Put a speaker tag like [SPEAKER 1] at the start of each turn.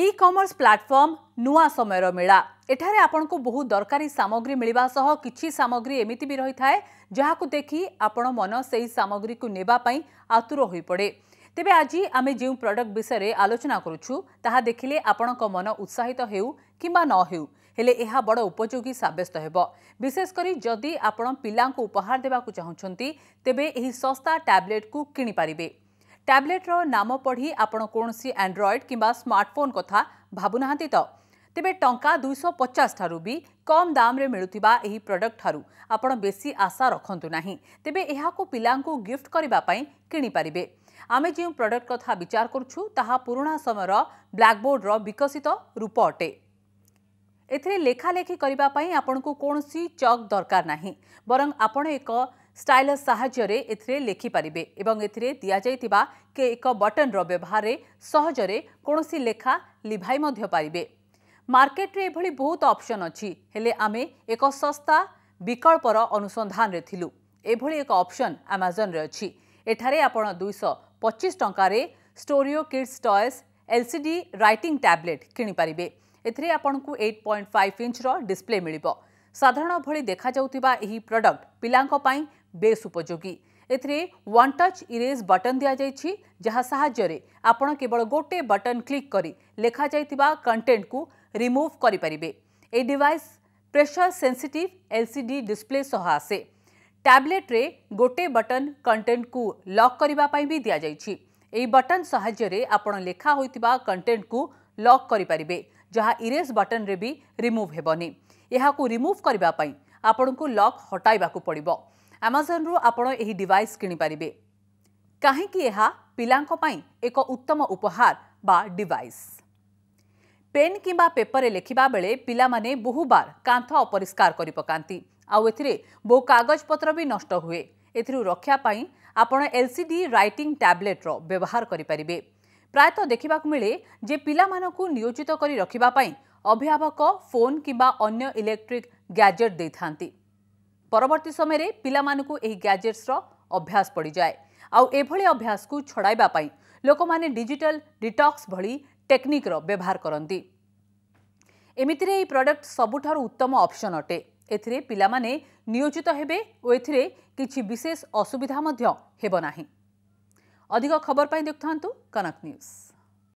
[SPEAKER 1] ই commerce platform ନୂଆ ସମୟର ମେଳା ଏଠାରେ ଆପଣଙ୍କୁ ବହୁ ଦରକାରୀ ସାମଗ୍ରୀ ମିଳିବା ସହ କିଛି ସାମଗ୍ରୀ ଏମିତି ବି ରହିଥାଏ ଯାହାକୁ ଦେଖି ଆପଣ ମନ ସେହି ସାମଗ୍ରୀକୁ ନେବା ପାଇଁ ଆତୁର ହୋଇପଡ଼େ ତେବେ ଆଜି ଆମେ ଯେଉଁ ପ୍ରଡକ୍ଟ ବିଷୟରେ ଆଲୋଚନା କରୁଛୁ ତାହା ଦେଖିଲେ ଆପଣଙ୍କ ମନ ଉତ୍ସାହିତ ହେଉ କିମ୍ବା ନ ହେଉ ହେଲେ ଏହା ବଡ଼ ଉପଯୋଗୀ ସାବ୍ୟସ୍ତ ହେବ ବିଶେଷ କରି ଯଦି ଆପଣ ପିଲାଙ୍କୁ ଉପହାର ଦେବାକୁ ଚାହୁଁଛନ୍ତି ତେବେ ଏହି ଶସ୍ତା ଟ୍ୟାବ୍ଲେଟ୍କୁ କିଣିପାରିବେ ଟ୍ୟାବ୍ଲେଟ୍ର ନାମ ପଢ଼ି ଆପଣ କୌଣସି ଆଣ୍ଡ୍ରଏଡ୍ କିମ୍ବା ସ୍ମାର୍ଟଫୋନ୍ କଥା ଭାବୁନାହାନ୍ତି ତ ତେବେ ଟଙ୍କା ଦୁଇଶହ ପଚାଶ ଠାରୁ ବି କମ୍ ଦାମରେ ମିଳୁଥିବା ଏହି ପ୍ରଡକ୍ଟ ଠାରୁ ଆପଣ ବେଶୀ ଆଶା ରଖନ୍ତୁ ନାହିଁ ତେବେ ଏହାକୁ ପିଲାଙ୍କୁ ଗିଫ୍ଟ କରିବା ପାଇଁ କିଣିପାରିବେ ଆମେ ଯେଉଁ ପ୍ରଡକ୍ଟ କଥା ବିଚାର କରୁଛୁ ତାହା ପୁରୁଣା ସମୟର ବ୍ଲାକବୋର୍ଡର ବିକଶିତ ରୂପ ଅଟେ ଏଥିରେ ଲେଖାଲେଖି କରିବା ପାଇଁ ଆପଣଙ୍କୁ କୌଣସି ଚକ୍ ଦରକାର ନାହିଁ ବରଂ ଆପଣ ଏକ ଷ୍ଟାଇଲସ୍ ସାହାଯ୍ୟରେ ଏଥିରେ ଲେଖିପାରିବେ ଏବଂ ଏଥିରେ ଦିଆଯାଇଥିବା କେ ଏକ ବଟନ୍ର ବ୍ୟବହାରରେ ସହଜରେ କୌଣସି ଲେଖା ଲିଭାଇ ମଧ୍ୟ ପାରିବେ ମାର୍କେଟରେ ଏଭଳି ବହୁତ ଅପସନ୍ ଅଛି ହେଲେ ଆମେ ଏକ ଶସ୍ତା ବିକଳ୍ପର ଅନୁସନ୍ଧାନରେ ଥିଲୁ ଏଭଳି ଏକ ଅପସନ୍ ଆମାଜନ୍ରେ ଅଛି ଏଠାରେ ଆପଣ ଦୁଇଶହ ପଚିଶ ଟଙ୍କାରେ Storio kids toys LCD writing tablet କିଣିପାରିବେ ଏଥିରେ ଆପଣଙ୍କୁ ଏଇଟ୍ ପଏଣ୍ଟ ଫାଇଭ୍ ଇଞ୍ଚର ଡିସ୍ପ୍ଲେ ମିଳିବ ସାଧାରଣ ଭଳି ଦେଖାଯାଉଥିବା ଏହି ପ୍ରଡକ୍ଟ ପିଲାଙ୍କ ପାଇଁ ବେଶ୍ ଉପଯୋଗୀ ଏଥିରେ ୱାନ୍ ଟଚ୍ ଇରେଜ୍ ବଟନ୍ ଦିଆଯାଇଛି ଯାହା ସାହାଯ୍ୟରେ ଆପଣ କେବଳ ଗୋଟିଏ ବଟନ୍ କ୍ଲିକ୍ କରି ଲେଖାଯାଇଥିବା କଣ୍ଟେଣ୍ଟକୁ ରିମୁଭ୍ କରିପାରିବେ ଏହି device pressure sensitive LCD display ସହ ଆସେ ଟ୍ୟାବ୍ଲେଟ୍ରେ ଗୋଟିଏ ବଟନ୍ କଣ୍ଟେଣ୍ଟକୁ ଲକ୍ କରିବା ପାଇଁ ବି ଦିଆଯାଇଛି ଏହି ବଟନ୍ ସାହାଯ୍ୟରେ ଆପଣ ଲେଖା ହୋଇଥିବା କଣ୍ଟେଣ୍ଟକୁ ଲକ୍ କରିପାରିବେ ଯାହା ଇରେଜ୍ ବଟନ୍ରେ ବି ରିମୁଭ୍ ହେବନି ଏହାକୁ ରିମୁଭ୍ କରିବା ପାଇଁ ଆପଣଙ୍କୁ ଲକ୍ ହଟାଇବାକୁ ପଡ଼ିବ ଆମାଜନ୍ରୁ ଆପଣ ଏହି ଡିଭାଇସ୍ କିଣିପାରିବେ କାହିଁକି ଏହା ପିଲାଙ୍କ ପାଇଁ ଏକ ଉତ୍ତମ ଉପହାର ବା ଡିଭାଇସ୍ ପେନ୍ କିମ୍ବା ପେପରରେ ଲେଖିବା ବେଳେ ପିଲାମାନେ ବହୁବାର କାନ୍ଥ ଅପରିଷ୍କାର କରିପକାନ୍ତି ଆଉ ଏଥିରେ ବହୁ କାଗଜପତ୍ର ବି ନଷ୍ଟ ହୁଏ ଏଥିରୁ ରକ୍ଷା ପାଇଁ ଆପଣ ଏଲ୍ ସି ଡି ରାଇଟିଂ ଟ୍ୟାବ୍ଲେଟ୍ର ବ୍ୟବହାର କରିପାରିବେ ପ୍ରାୟତଃ ଦେଖିବାକୁ ମିଳେ ଯେ ପିଲାମାନଙ୍କୁ ନିୟୋଜିତ କରି ରଖିବା ପାଇଁ ଅଭିଭାବକ ଫୋନ୍ କିମ୍ବା ଅନ୍ୟ ଇଲେକ୍ଟ୍ରିକ୍ ଗ୍ୟାଜେଟ୍ ଦେଇଥାନ୍ତି ପରବର୍ତ୍ତୀ ସମୟରେ ପିଲାମାନଙ୍କୁ ଏହି ଗ୍ୟାଜେଟ୍ସର ଅଭ୍ୟାସ ପଡ଼ିଯାଏ ଆଉ ଏଭଳି ଅଭ୍ୟାସକୁ ଛଡ଼ାଇବା ପାଇଁ ଲୋକମାନେ ଡିଜିଟାଲ ଡିଟକ୍ସ ଭଳି ଟେକ୍ନିକ୍ର ବ୍ୟବହାର କରନ୍ତି ଏମିତିରେ ଏହି ପ୍ରଡକ୍ଟ ସବୁଠାରୁ ଉତ୍ତମ ଅପସନ୍ ଅଟେ ଏଥିରେ ପିଲାମାନେ ନିୟୋଜିତ ହେବେ ଓ ଏଥିରେ କିଛି ବିଶେଷ ଅସୁବିଧା ମଧ୍ୟ ହେବ ନାହିଁ ଅଧିକ ଖବର ପାଇଁ ଦେଖୁଥାନ୍ତୁ କନକ ନ୍ୟୁଜ୍